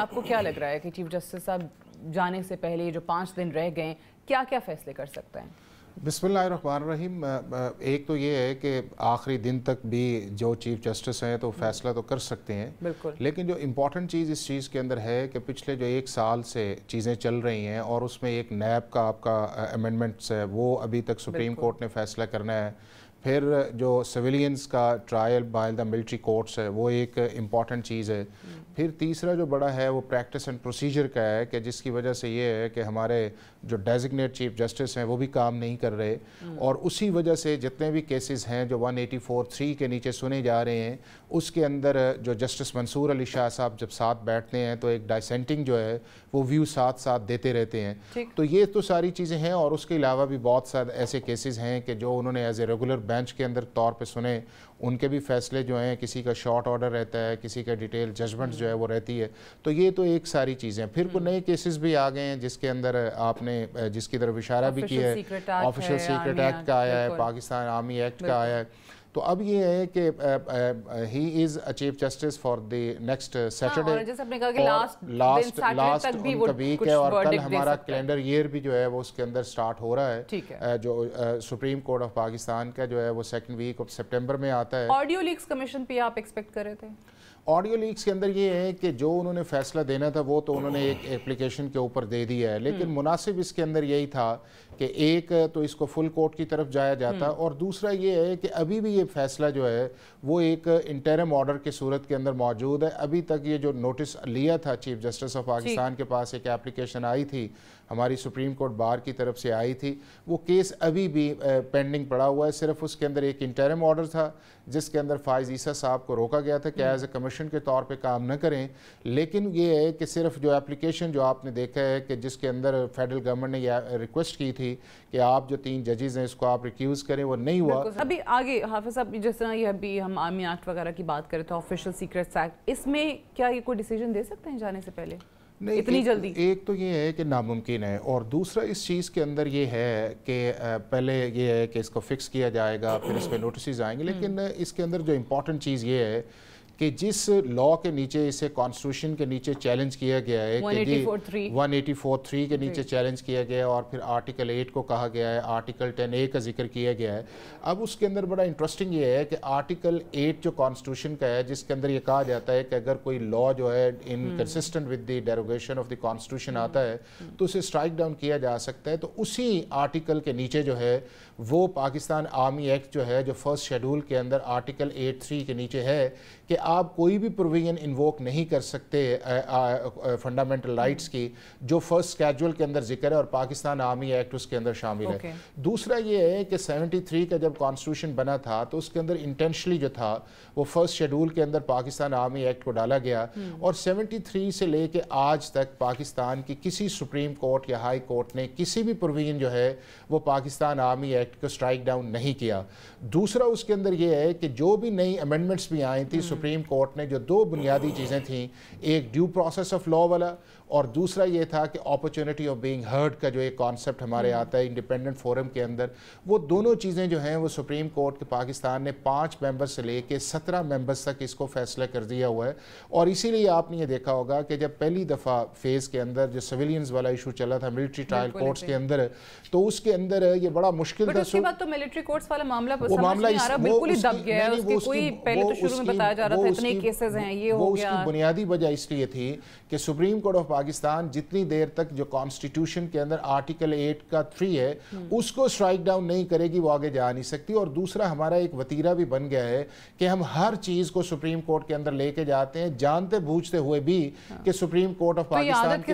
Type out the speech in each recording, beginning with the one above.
आपको क्या लग रहा है कि चीफ जस्टिस साहब जाने से पहले जो पाँच दिन रह गए क्या क्या फैसले कर सकते हैं बिस्मिल्लाम एक तो ये है कि आखिरी दिन तक भी जो चीफ जस्टिस हैं तो फैसला तो कर सकते हैं लेकिन जो इम्पॉर्टेंट चीज़ इस चीज़ के अंदर है कि पिछले जो एक साल से चीज़ें चल रही हैं और उसमें एक नैब का आपका अमेंडमेंट्स है वो अभी तक सुप्रीम कोर्ट ने फैसला करना है फिर जो सिविलियंस का trial by the military courts है वो एक इम्पॉर्टेंट चीज़ है फिर तीसरा जो बड़ा है वो प्रैक्टिस एंड प्रोसीजर का है कि जिसकी वजह से ये है कि हमारे जो डेजिग्नेट चीफ जस्टिस हैं वो भी काम नहीं कर रहे हम्म। और उसी वजह से जितने भी केसेस हैं जो 1843 थ्री के नीचे सुने जा रहे हैं उसके अंदर जो जस्टिस मंसूर अली शाह साहब जब साथ बैठते हैं तो एक डाइसेंटिंग जो है वो व्यू साथ साथ देते रहते हैं तो ये तो सारी चीज़ें हैं और उसके अलावा भी बहुत सारे ऐसे केसेज हैं कि जो उन्होंने एज ए रेगुलर बेंच के अंदर तौर पर सुने उनके भी फैसले जो हैं किसी का शॉर्ट ऑर्डर रहता है किसी का डिटेल हम्म। जजमेंट जो है वो रहती है तो ये तो एक सारी चीज़ें फिर को हम्म। नए केसेस भी आ गए हैं जिसके अंदर आपने जिसकी तरफ इशारा भी किया है ऑफिशियल सीक्रेट एक्ट का आया है पाकिस्तान आर्मी एक्ट का आया है तो अब ये है कि he is a chief justice for the next Saturday last last उनका वीक है और कल हमारा कैलेंडर ईयर भी जो है वो उसके अंदर स्टार्ट हो रहा है, है। जो सुप्रीम कोर्ट ऑफ पाकिस्तान का जो है वो सेकंड वीक ऑफ सितंबर में आता है ऑडियो लीक्स कमीशन पे आप एक्सपेक्ट कर रहे थे ऑडियो लीक्स के अंदर ये है कि जो उन्होंने फैसला देना था वो तो उन्होंने एक एप्लीकेशन के ऊपर दे दिया है लेकिन हम्म। मुनासिब इसके अंदर यही था कि एक तो इसको फुल कोर्ट की तरफ जाया जाता हम्म। और दूसरा ये है कि अभी भी ये फैसला जो है वो एक इंटरम ऑर्डर की सूरत के अंदर मौजूद है अभी तक ये जो नोटिस लिया था चीफ जस्टिस ऑफ पाकिस्तान के पास एक एप्लीकेशन आई थी हमारी सुप्रीम कोर्ट बार की तरफ से आई थी वो केस अभी भी पेंडिंग पड़ा हुआ है सिर्फ उसके अंदर एक इंटरम ऑर्डर था जिसके अंदर फायज ईसा साहब को रोका गया था कि एज ए कमीशन के तौर पे काम न करें लेकिन ये है कि सिर्फ जो एप्लीकेशन जो आपने देखा है कि जिसके अंदर फेडरल गवर्नमेंट ने यह रिक्वेस्ट की थी थी कि आप जो तीन जजेज़ हैं इसको आप रिक्यूज़ करें वो नहीं हुआ अभी आगे हाफिज साहब जिस तरह ये अभी हम आर्मी एक्ट वगैरह की बात करें तो ऑफिशियल सीक्रेट एक्ट इसमें क्या ये कोई डिसीजन दे सकते हैं जाने से पहले नहीं इतनी एक, जल्दी एक तो ये है कि नामुमकिन है और दूसरा इस चीज़ के अंदर ये है कि पहले ये है कि इसको फिक्स किया जाएगा फिर इस पर नोटिस आएंगे लेकिन इसके अंदर जो इम्पोर्टेंट चीज़ ये है कि जिस लॉ के नीचे इसे कॉन्स्टिट्यूशन के नीचे चैलेंज किया गया है जी 184.3 के नीचे चैलेंज किया गया है और फिर आर्टिकल 8 को कहा गया है आर्टिकल 10 ए का जिक्र किया गया है अब उसके अंदर बड़ा इंटरेस्टिंग ये है कि आर्टिकल 8 जो कॉन्स्टिट्यूशन का है जिसके अंदर ये कहा जाता है कि अगर कोई लॉ जो है inconsistent with the derogation of the constitution आता है हम्म। तो उसे स्ट्राइक डाउन किया जा सकता है तो उसी आर्टिकल के नीचे जो है वो पाकिस्तान आर्मी एक्ट जो है जो फर्स्ट शेड्यूल के अंदर आर्टिकल एट के नीचे है कि आप कोई भी प्रोविज़न इन्वोक नहीं कर सकते फंडामेंटल राइट्स की जो फर्स्ट स्कैजुअल के अंदर जिक्र है और पाकिस्तान आर्मी एक्ट उसके अंदर शामिल okay. है दूसरा ये है कि 73 का जब कॉन्स्टिट्यूशन बना था तो उसके अंदर इंटेंशली जो था वो फर्स्ट शेड्यूल के अंदर पाकिस्तान आर्मी एक्ट को डाला गया हम्म। और थ्री से लेके आज तक पाकिस्तान की किसी सुप्रीम कोर्ट या हाई कोर्ट ने किसी भी प्रोविज़न जो है वो पाकिस्तान आर्मी एक्ट को स्ट्राइक डाउन नहीं किया दूसरा उसके अंदर ये है कि जो भी नई अमेंडमेंट्स भी आई थी हम्म। सुप्रीम सुप्रीम कोर्ट ने जो दो बुनियादी चीज़ें थीं एक ड्यू प्रोसेस ऑफ लॉ वाला और दूसरा ये था कि अपॉर्चुनिटी ऑफ बीइंग हर्ड का जो एक कॉन्सेप्ट हमारे हम्म। आता है इंडिपेंडेंट फोरम के अंदर वो दोनों चीज़ें जो हैं वो सुप्रीम कोर्ट के पाकिस्तान ने पाँच मेंबर्स से ले कर सत्रह मेंबर्स तक इसको फैसला कर दिया हुआ है और इसीलिए आपने ये देखा होगा कि जब पहली दफ़ा फेज़ के अंदर जो सिविलियंस वाला इशू चला था मिलिट्री ट्रायल कोर्ट्स के अंदर तो उसके अंदर ये बड़ा मुश्किल था तो मिलिट्री कोर्ट्स वाला मामला वो मामला इस, वो बिल्कुल ही दब गया है उसकी कोई पहले तो शुरू में बताया जा रहा इतने केसेस हैं ये हो गया बुनियादी वजह इसलिए थी कि सुप्रीम कोर्ट ऑफ पाकिस्तान जितनी देर तक जो कॉन्स्टिट्यूशन के अंदर आर्टिकल एट का थ्री है हम्म। उसको स्ट्राइक डाउन नहीं करेगी वो आगे जा नहीं सकती और दूसरा हमारा एक वतीरा भी बन गया है कि हम हर चीज़ को सुप्रीम कोर्ट के अंदर लेके जाते हैं जानते बूझते हुए भी हाँ। कि सुप्रीम कोर्ट ऑफ पाकिस्तान की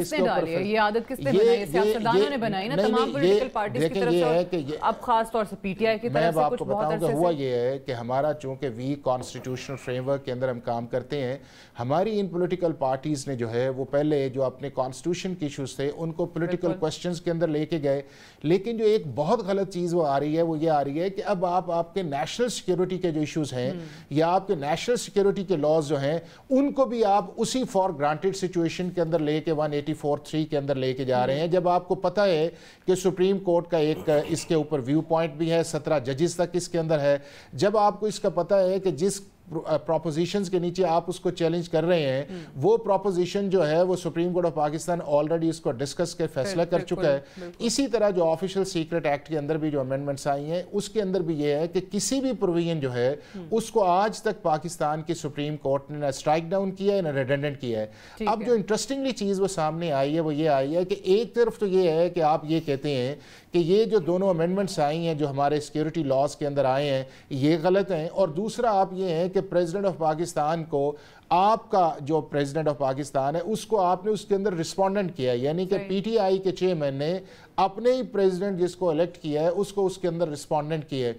तरफ से कुछ बहुत हुआ ये है कि हमारा चूंकि वी कॉन्स्टिट्यूशनल फ्रेमवर्क के अंदर हम काम करते हैं हमारी इन पोलिटिकल पार्टीज़ ने जो है वो पहले जो अपने कॉन्स्टिट्यूशन के इशूज़ थे उनको पोलिटिकल क्वेश्चन के अंदर लेके गए लेकिन जो एक बहुत गलत चीज़ वो आ रही है वो ये आ रही है कि अब आप आपके नेशनल सिक्योरिटी के जो इशूज़ हैं हम्म। या आपके नेशनल सिक्योरिटी के लॉज जो हैं उनको भी आप उसी फॉर ग्रांटेड सिचुएशन के अंदर ले लेके वन एटी फोर थ्री के अंदर लेके जा रहे हम्म। हैं जब आपको पता है कि सुप्रीम कोर्ट का एक इसके ऊपर व्यू पॉइंट भी है सत्रह जजिस तक इसके अंदर है जब आपको इसका पता है कि जिस प्रोपोजिशंस के नीचे आप उसको चैलेंज कर रहे हैं हम्म। वो प्रोपोजिशन जो है वो supreme court of Pakistan already उसको डिस्कस के फैसला कर चुका है इसी तरह जो ऑफिशियल सीक्रेट एक्ट के अंदर भी जो अमेंडमेंट्स आई हैं उसके अंदर भी ये है कि किसी भी प्रोविजन जो है हम्म। उसको आज तक पाकिस्तान की सुप्रीम कोर्ट ने ना स्ट्राइक डाउन किया है ना रेडेंडेंट किया है अब जो इंटरेस्टिंगली चीज़ वो सामने आई है वो ये आई है कि एक तरफ तो ये है कि आप ये कहते हैं कि ये जो दोनों अमेंडमेंट्स आई हैं जो हमारे सिक्योरिटी लॉज के अंदर आए हैं ये गलत हैं और दूसरा आप ये हैं कि प्रेसिडेंट ऑफ पाकिस्तान को आपका जो प्रेसिडेंट ऑफ पाकिस्तान है उसको आपने उसके अंदर रिस्पोंडेंट किया यानी कि पीटीआई के चेयरमैन ने अपने ही प्रेसिडेंट जिसको इलेक्ट किया है उसको उसके अंदर रिस्पोंडेंट किया है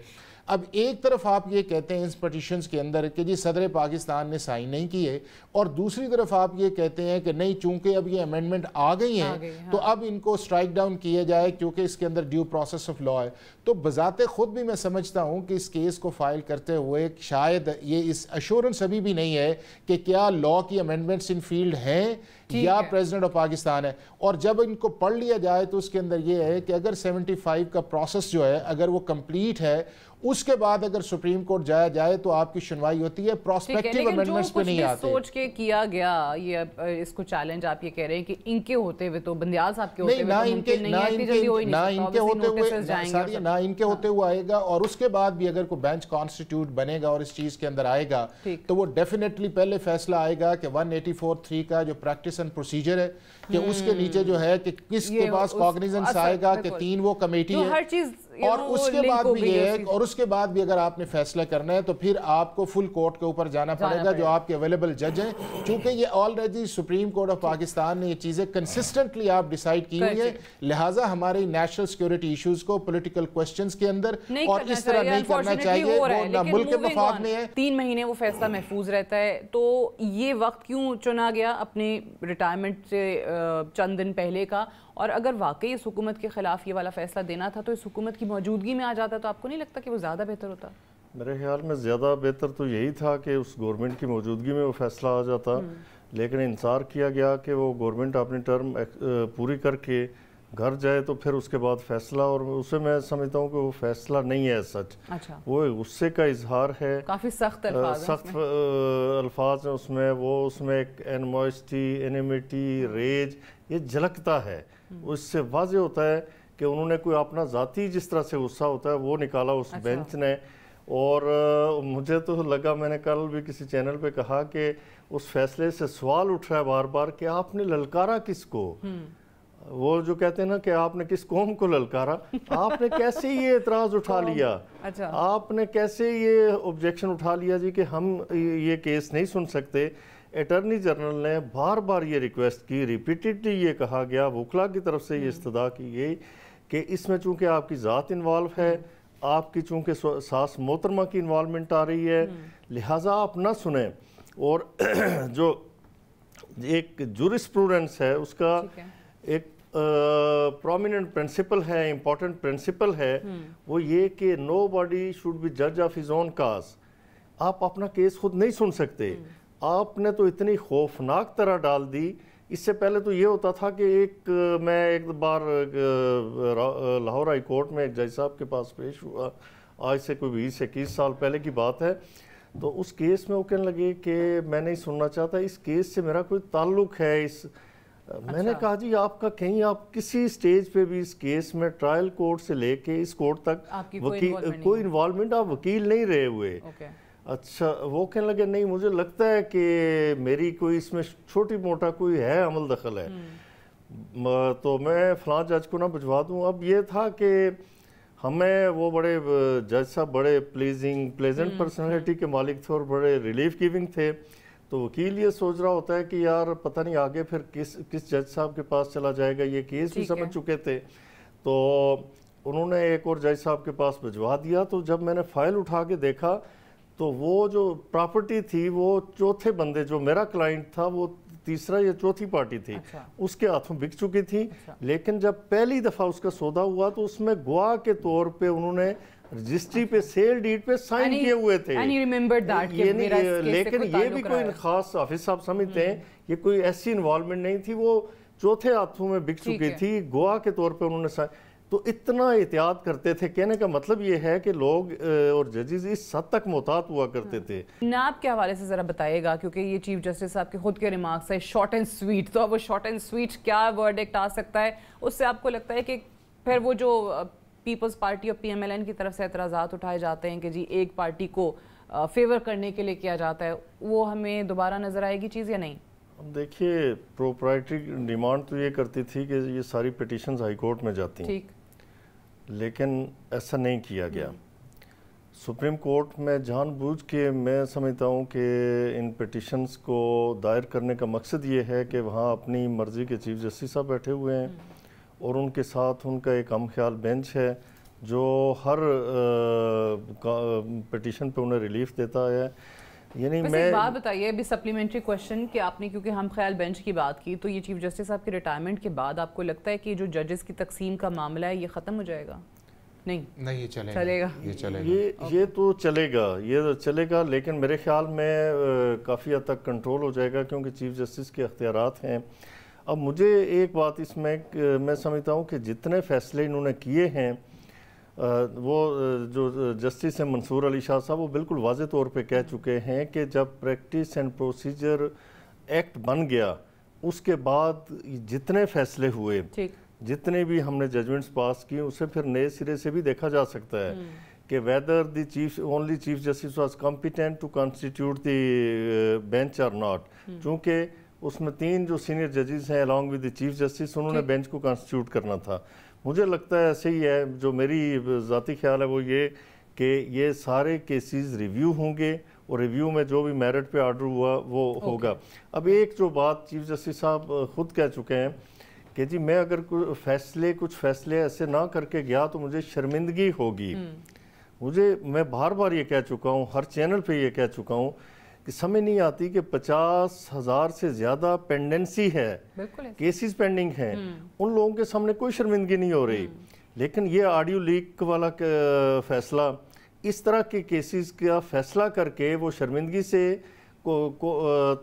अब एक तरफ आप ये कहते हैं इस पटिशन के अंदर कि जी सदर पाकिस्तान ने साइन नहीं किए और दूसरी तरफ आप ये कहते हैं कि नहीं चूंकि अब ये अमेंडमेंट आ गई हैं हाँ। तो अब इनको स्ट्राइक डाउन किया जाए क्योंकि इसके अंदर ड्यू प्रोसेस ऑफ लॉ है तो बजाते खुद भी मैं समझता हूँ कि इस केस को फाइल करते हुए शायद ये इस अश्योरेंस अभी भी नहीं है कि क्या लॉ की अमेंडमेंट्स इन फील्ड हैं या प्रेसिडेंट ऑफ पाकिस्तान है और जब इनको पढ़ लिया जाए तो उसके अंदर ये है कि अगर 75 का प्रोसेस जो है अगर वो कंप्लीट है उसके बाद अगर सुप्रीम कोर्ट जाया जाए तो आपकी सुनवाई होती है प्रोस्पेक्टिव अमेंडमेंट्स पे नहीं आते सोच के किया गया ये इसको चैलेंज आप ये कह रहे हैं कि इनके होते हुए तो बंदियाल साहब के होते हुए ना तो इनके ना इनके ना इनके होते हुए ना इनके होते हुए आएगा और उसके बाद भी अगर कोई बेंच कॉन्स्टिट्यूट बनेगा और इस चीज के अंदर आएगा तो वो डेफिनेटली पहले फैसला आएगा कि वन एटी का जो प्रैक्टिस एप्लीकेशन प्रोसीजर है कि उसके नीचे जो है कि किसके पास कॉग्निजेंस आएगा कि तीन वो कमेटी है हर चीज़ और उसके बाद भी ये और उसके बाद भी अगर आपने फैसला करना है तो फिर आपको फुल कोर्ट के ऊपर जाना, पड़ेगा जो आपके अवेलेबल जज हैं क्योंकि ये already supreme court of Pakistan ने ये चीज़ें कंसिस्टेंटली आप डिसाइड की हुई है लिहाजा हमारे नेशनल सिक्योरिटी इशूज को पोलिटिकल क्वेश्चन के अंदर और इस तरह नहीं करना चाहिए मुल्क मफाद में है तीन महीने वो फैसला महफूज रहता है तो ये वक्त क्यों चुना गया अपने रिटायरमेंट से चंद दिन पहले का और अगर वाकई इस हुकूमत के ख़िलाफ़ ये वाला फ़ैसला देना था तो इस हुकूमत की मौजूदगी में आ जाता तो आपको नहीं लगता कि वो ज़्यादा बेहतर होता मेरे ख्याल में ज़्यादा बेहतर तो यही था कि उस गवर्नमेंट की मौजूदगी में वो फ़ैसला आ जाता हम्म। लेकिन इंसार किया गया कि वो गवर्नमेंट अपनी टर्म पूरी करके घर जाए तो फिर उसके बाद फैसला और उसे मैं समझता हूँ कि वो फैसला नहीं है सच अच्छा। वो गुस्से का इजहार है काफ़ी सख्त सख्त अल्फाज हैं उसमें वो उसमें एक एनमोस्टी एनिमिटी रेज ये झलकता है हम्म। उससे वाज होता है कि उन्होंने कोई अपना जाति जिस तरह से गुस्सा होता है वो निकाला उस अच्छा। बेंच ने और मुझे तो लगा मैंने कल भी किसी चैनल पे कहा कि उस फैसले से सवाल उठ रहा है बार बार कि आपने ललकारा किसको हम्म। वो जो कहते हैं ना कि आपने किस कौम को ललकारा आपने कैसे ये एतराज़ उठा लिया अच्छा आपने कैसे ये ऑब्जेक्शन उठा लिया जी कि हम ये केस नहीं सुन सकते अटर्नी जनरल ने बार बार ये रिक्वेस्ट की रिपीटेडली ये कहा गया वकला की तरफ से ये हम्म। इस्तः की गई कि इसमें चूंकि आपकी ज़ात इन्वॉल्व है हम्म। आपकी चूंकि सास मोहतरमा की इन्वॉलमेंट आ रही है हम्म। लिहाजा आप ना सुने और जो एक जुरिस्प्रूडेंस है उसका एक प्रोमिनेंट प्रिंसिपल है इम्पोर्टेंट प्रिंसिपल है हम्म। वो ये कि नो बॉडी शुड बी जज ऑफ हिज ओन काज आप अपना केस खुद नहीं सुन सकते हम्म। आपने तो इतनी खौफनाक तरह डाल दी इससे पहले तो ये होता था कि एक मैं एक बार लाहौर हाई कोर्ट में एक जज साहब के पास पेश हुआ आज से कोई बीस इक्कीस साल पहले की बात है तो उस केस में वो कहने लगे कि मैं नहीं सुनना चाहता इस केस से मेरा कोई ताल्लुक है इस अच्छा। मैंने कहा जी आपका कहीं आप किसी स्टेज पे भी इस केस में ट्रायल कोर्ट से लेके इस कोर्ट तक वकील कोई इन्वॉल्वमेंट आप वकील नहीं रहे हुए अच्छा वो कहने लगे नहीं मुझे लगता है कि मेरी कोई इसमें छोटी मोटा कोई है अमल दखल है हम्म। तो मैं फलां जज को ना बुझवा दूँ अब ये था कि हमें वो बड़े जज साहब बड़े प्लीजिंग प्लेजेंट पर्सनैलिटी के मालिक थे और बड़े रिलीफ गिविंग थे तो वकील ये सोच रहा होता है कि यार पता नहीं आगे फिर किस किस जज साहब के पास चला जाएगा ये केस भी समझ चुके थे तो उन्होंने एक और जज साहब के पास भिजवा दिया तो जब मैंने फाइल उठा के देखा तो वो जो प्रॉपर्टी थी वो चौथे बंदे जो मेरा क्लाइंट था वो तीसरा या चौथी पार्टी थी अच्छा। उसके हाथों बिक चुकी थी अच्छा। लेकिन जब पहली दफ़ा उसका सौदा हुआ तो उसमें गुआ के तौर पे उन्होंने रजिस्ट्री पे सेल डीड पे साइन किए हुए थे लेकिन ये भी कोई खास ऑफिस साहब समझते हैं हम्म। ये कोई ऐसी इन्वॉल्वमेंट नहीं थी वो चौथे हाथों में बिक चुकी थी गोवा के तौर पर उन्होंने तो इतना एहतियात करते थे कहने का मतलब ये है कि लोग और जजेज इस हद तक मोहतात हुआ करते हाँ। थे नाब के हवाले से ज़रा बताइएगा क्योंकि ये चीफ जस्टिस साहब के खुद के रिमार्क्स है शॉर्ट एंड स्वीट तो अब वो शॉर्ट एंड स्वीट क्या वर्ड वर्डिक्ट आ सकता है उससे आपको लगता है कि फिर वो जो पीपल्स पार्टी और पीएमएलएन की तरफ से एतराज उठाए जाते हैं कि जी एक पार्टी को फेवर करने के लिए किया जाता है वो हमें दोबारा नज़र आएगी चीज़ या नहीं देखिए प्रोपराइटरी डिमांड तो ये करती थी कि ये सारी पिटिशन हाई कोर्ट में जाती ठीक लेकिन ऐसा नहीं किया गया हम्म। सुप्रीम कोर्ट में जानबूझ के मैं समझता हूँ कि इन पिटिशन्स को दायर करने का मकसद ये है कि वहाँ अपनी मर्ज़ी के चीफ जस्टिस साहब बैठे हुए हैं हम्म। और उनके साथ उनका एक हम ख्याल बेंच है जो हर पटिशन पे उन्हें रिलीफ देता है यानी मैं एक बात बताइए अभी सप्लीमेंट्री क्वेश्चन कि आपने क्योंकि हम ख्याल बेंच की बात की तो ये चीफ जस्टिस साहब के रिटायरमेंट के बाद आपको लगता है कि जो जजेस की तकसीम का मामला है ये ख़त्म हो जाएगा नहीं नहीं ये चलेगा चलेगा ये चलेगा ये ये तो चलेगा ये तो चलेगा लेकिन मेरे ख्याल में काफ़ी हद तक कंट्रोल हो जाएगा क्योंकि चीफ जस्टिस के अख्तियार हैं अब मुझे एक बात इसमें मैं समझता हूँ कि जितने फैसले इन्होंने किए हैं वो जो जस्टिस हैं मंसूर अली शाह साहब वो बिल्कुल वाज तौर पे कह चुके हैं कि जब प्रैक्टिस एंड प्रोसीजर एक्ट बन गया उसके बाद जितने फैसले हुए जितने भी हमने जजमेंट्स पास किए उसे फिर नए सिरे से भी देखा जा सकता है हम्म। कि whether the chief only chief justice was competent to constitute the bench or not चूँकि उसमें तीन जो सीनियर जजेस हैं along with the chief justice उन्होंने बेंच को कॉन्स्टिट्यूट करना था मुझे लगता है ऐसे ही है जो मेरी ज़ाती ख्याल है वो ये कि ये सारे केसेस रिव्यू होंगे और रिव्यू में जो भी मेरिट पे आर्डर हुआ वो okay. होगा अब एक जो बात चीफ जस्टिस साहब खुद कह चुके हैं कि जी मैं अगर कुछ फैसले कुछ फैसले ऐसे ना करके गया तो मुझे शर्मिंदगी होगी hmm. मुझे मैं बार बार ये कह चुका हूँ हर चैनल पे ये कह चुका हूँ कि समझ नहीं आती कि पचास हजार से ज्यादा पेंडेंसी है केसेस पेंडिंग हैं हम्म। उन लोगों के सामने कोई शर्मिंदगी नहीं हो रही हम्म। लेकिन ये ऑडियो लीक वाला फैसला इस तरह के केसेस का फैसला करके वो शर्मिंदगी से को, को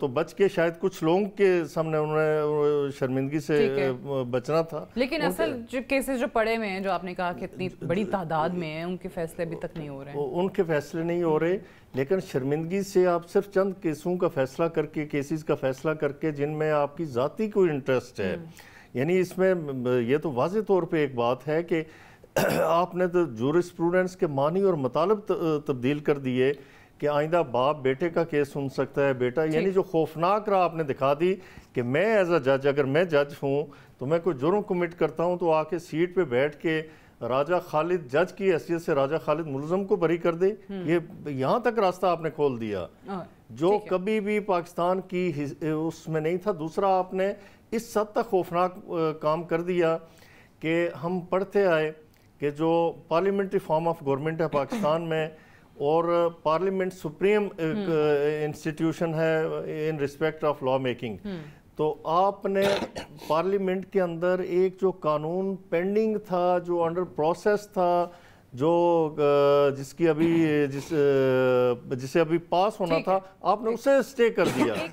तो बच के शायद कुछ लोगों के सामने उन्हें शर्मिंदगी से बचना था लेकिन असल जो केसेस जो पड़े हुए हैं जो आपने कहा कि इतनी बड़ी तादाद में है उनके फैसले अभी तक नहीं हो रहे हैं उनके फैसले नहीं हो रहे लेकिन शर्मिंदगी से आप सिर्फ चंद केसों का फैसला करके केसेस का फैसला करके जिनमें आपकी ज़ाती कोई इंटरेस्ट है हम्म। यानी इसमें ये तो वाज तौर पर एक बात है कि आपने तो जूर के मानी और मतलब तब्दील कर दिए कि आइंदा बाप बेटे का केस सुन सकता है बेटा यानी जो खौफनाक रहा आपने दिखा दी कि मैं एज अ जज अगर मैं जज हूँ तो मैं कोई जुर्म कमिट करता हूँ तो आके सीट पर बैठ के राजा खालिद जज की हैसियत से राजा खालिद मुलजम को बरी कर दे हम्म। ये यहाँ तक रास्ता आपने खोल दिया हाँ, जो कभी भी पाकिस्तान की उसमें नहीं था दूसरा आपने इस हद तक खौफनाक काम कर दिया कि हम पढ़ते आए कि जो पार्लियामेंट्री फॉर्म ऑफ गवर्नमेंट है पाकिस्तान में और पार्लियामेंट सुप्रीम हम्म। इंस्टीट्यूशन है in respect of law making hmm. तो आपने पार्लियामेंट के अंदर एक जो कानून पेंडिंग था जो अंडर प्रोसेस था जो जिसकी अभी जिस जिसे अभी पास होना था आपने उसे स्टे कर दिया